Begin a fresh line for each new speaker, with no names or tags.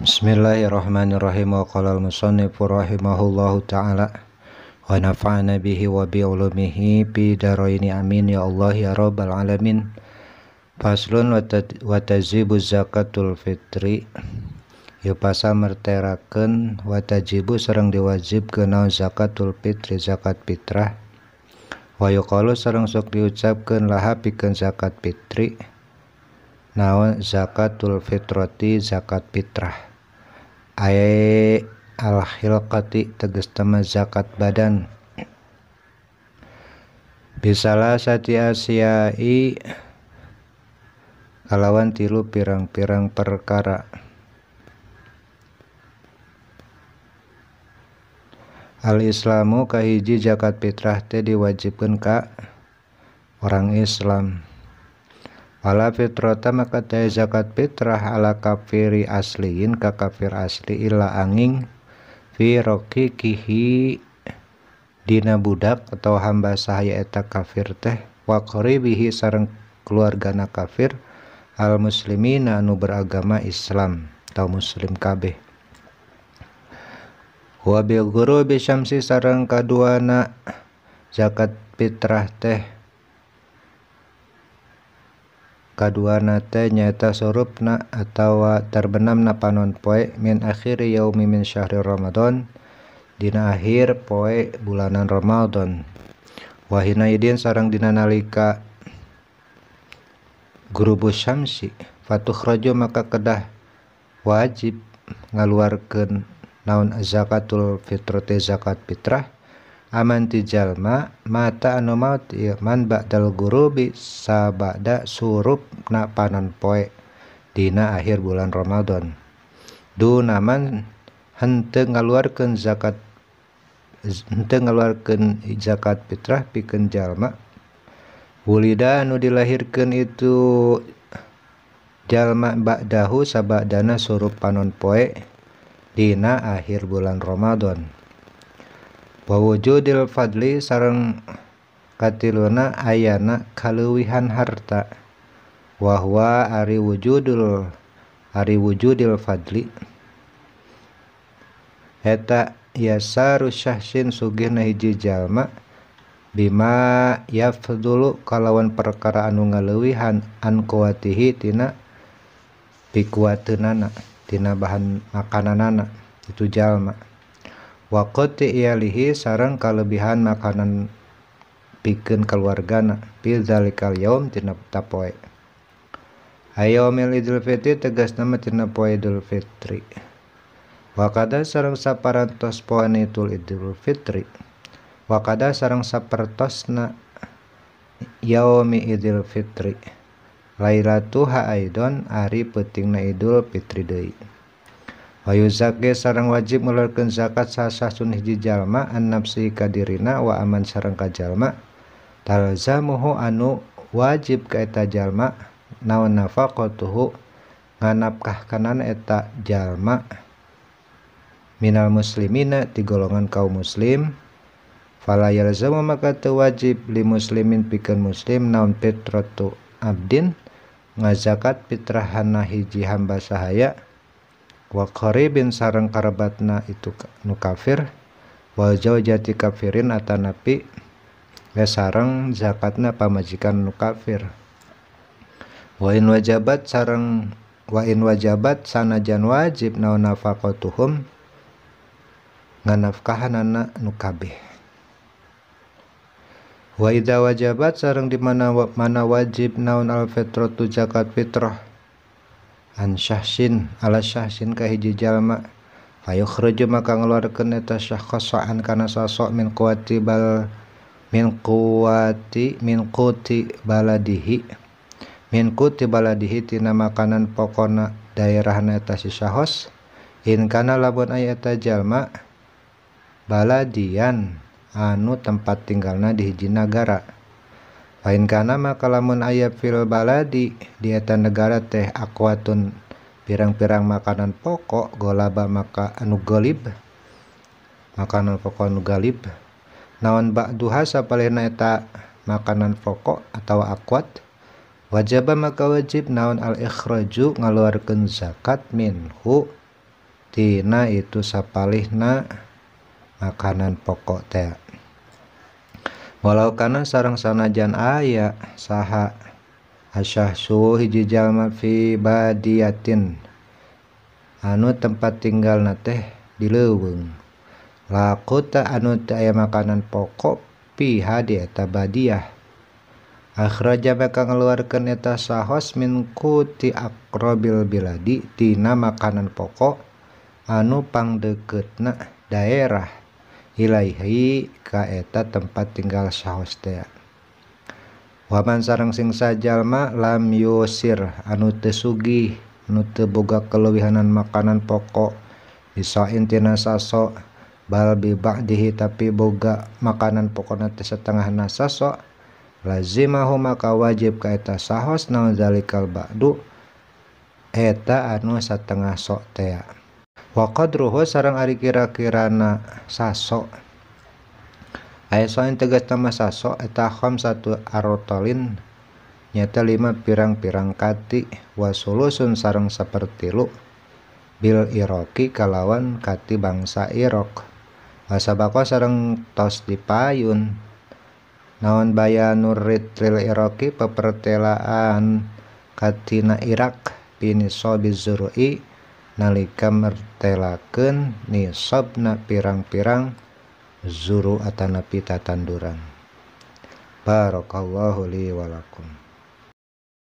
Bismillahirrahmanirrahim wa qala al musannif rahimahullahu taala wa nafa'ana bihi wa bi ulumihi bi daraini amin ya Allah ya rabbal alamin. Faslun wa tajibu zakatul fitri ya merteraken wa tajibu serang diwajib kenal zakatul fitri zakat fitrah Wa kalau serang sok diucapkan laha pikeun zakat fitri naon zakatul fitrati zakat fitrah ae al hilqati tegestema zakat badan bisalah sati asiai kalawan tilu pirang-pirang perkara al islamu kahiji zakat fitrah teh diwajibkan ka orang islam Ala fitrata maka daya zakat fitrah ala kafiri asliin ka kafir asli ila angin fi roki kihi dina budak atau hamba sahaya eta kafir teh wa bihi sareng keluargana kafir al muslimina anu beragama Islam atau muslim kabeh wa bi guru bi syamsi sareng kaduana zakat fitrah teh nyata surrup na tawa terbenam na panonpoe min akhir yaumimin Syah Romadhon dina akhir poe bulanan Romadhon Wahhinaidin sarang dina nalika Grubu Syamsi Fauh Rajo maka kedah wajib ngaluarkan naun zakatul Firote zakat fitrah aman jalma mata anu maut ieu iya. man ba'dal ghurubi sabada surup na panon poe dina akhir bulan Ramadan naman henteu ngaluarkeun zakat henteu ngaluarkeun zakat fitrah pikeun jalma wulida anu dilahirkeun itu jalma ba'dahu sabadana surup panon poe dina akhir bulan Ramadan juddul Fadli sarangng katilna ayana kalewihan harta wahwa Ari wujudul Ariwujudil Fadli Hai heta yasa Ru Syahsin Sugiiji Jalma Bima ya dulukalawan perekaraan ngalewihan anngkawatihitina pikuanatina bahan makanan-anak itu jalma ia lihi sarang kelebihan makanan bikin keluargana dari kalium tidak tina tapoe Ayomil Idul Fitri tegas nama tina poe Idul Fitri. Wakada sarang saparantos poin itu Idul Fitri. Wakada sarang sapertosna yaomi Idul Fitri. haidon hari ari na Idul Fitri deui. zage sarang wajib mekan zakat sasah sun jjallma an nafsi kadirna waaman sarang kajallmaza muhu anu wajib ka etajallma na nafa tuhunganapkah kanan eta jalma Minal muslimin ti golongan kaum muslim wajib beli muslimin pikir muslim naon Petrotu Abdin ngazakat pirahhanahijihammba sahaya. wa qaribin sarang karabatna itu nu kafir wa zaujati kafirin atanapi we ya sarang zakatna pamajikan nu kafir wa in wajabat sarang wa in wajabat jan wajib naon nafaqatuhum nganafkahanana nu kabeh wa idza wajabat sareng dimana mana wajib naun al fitratu zakat fitrah Syahsin ala Sysin ke hij Jalma Aaan karena sosokkukuti balaadihi Minkuti bala dihitina makanan pokona daerahhos inkana labun aya Jalma baladian anu tempat tinggalnya diinagara maka lamun ayaab filbala di diatan negara teh akuun pirang-pirang makanan pokok golaba maka anu golib makanan pokok nu galib naon bak duha Sapaleta makanan pokok atau akuat wajabah maka wajib naon al-rojju ngaluarkan zakat minhutina itu sapal na makanan pokok teh walau karena sarang sana sanajan ayak saha asyah suhu hiji jalma fi badiatin anu tempat tinggal nateh di leweng laku tak anu teu ayam makanan pokok pi hadi eta badiah akhraja bakal ngeluarkeun eta sahos min kuti akrobil biladi tina makanan pokok anu pang deket nak daerah Ilaihi kaeta tempat tinggal teh Waman sarang sing sajalma lam yusir anu tesugi anu teboga kelewihanan makanan pokok bisa intina saso bal dihi tapi boga makanan pokok teh setengah nasaso lazimahu maka wajib kaeta sahos naun zalikal ba'du eta anu setengah sok teh Wakad sarang ari kira-kirana saso Aisoin tegas nama saso eta satu arotolin nyata lima pirang-pirang kati wasulusun sarang seperti lu bil iroki kalawan kati bangsa irok wasabako sarang tos dipayun naon bayanur ritril iroki pepertelaan katina irak biniso zurui. Nalika mertelaken ni sob na pirang-pirarang, zuru atana pita tanduran, barokawahli wala kun.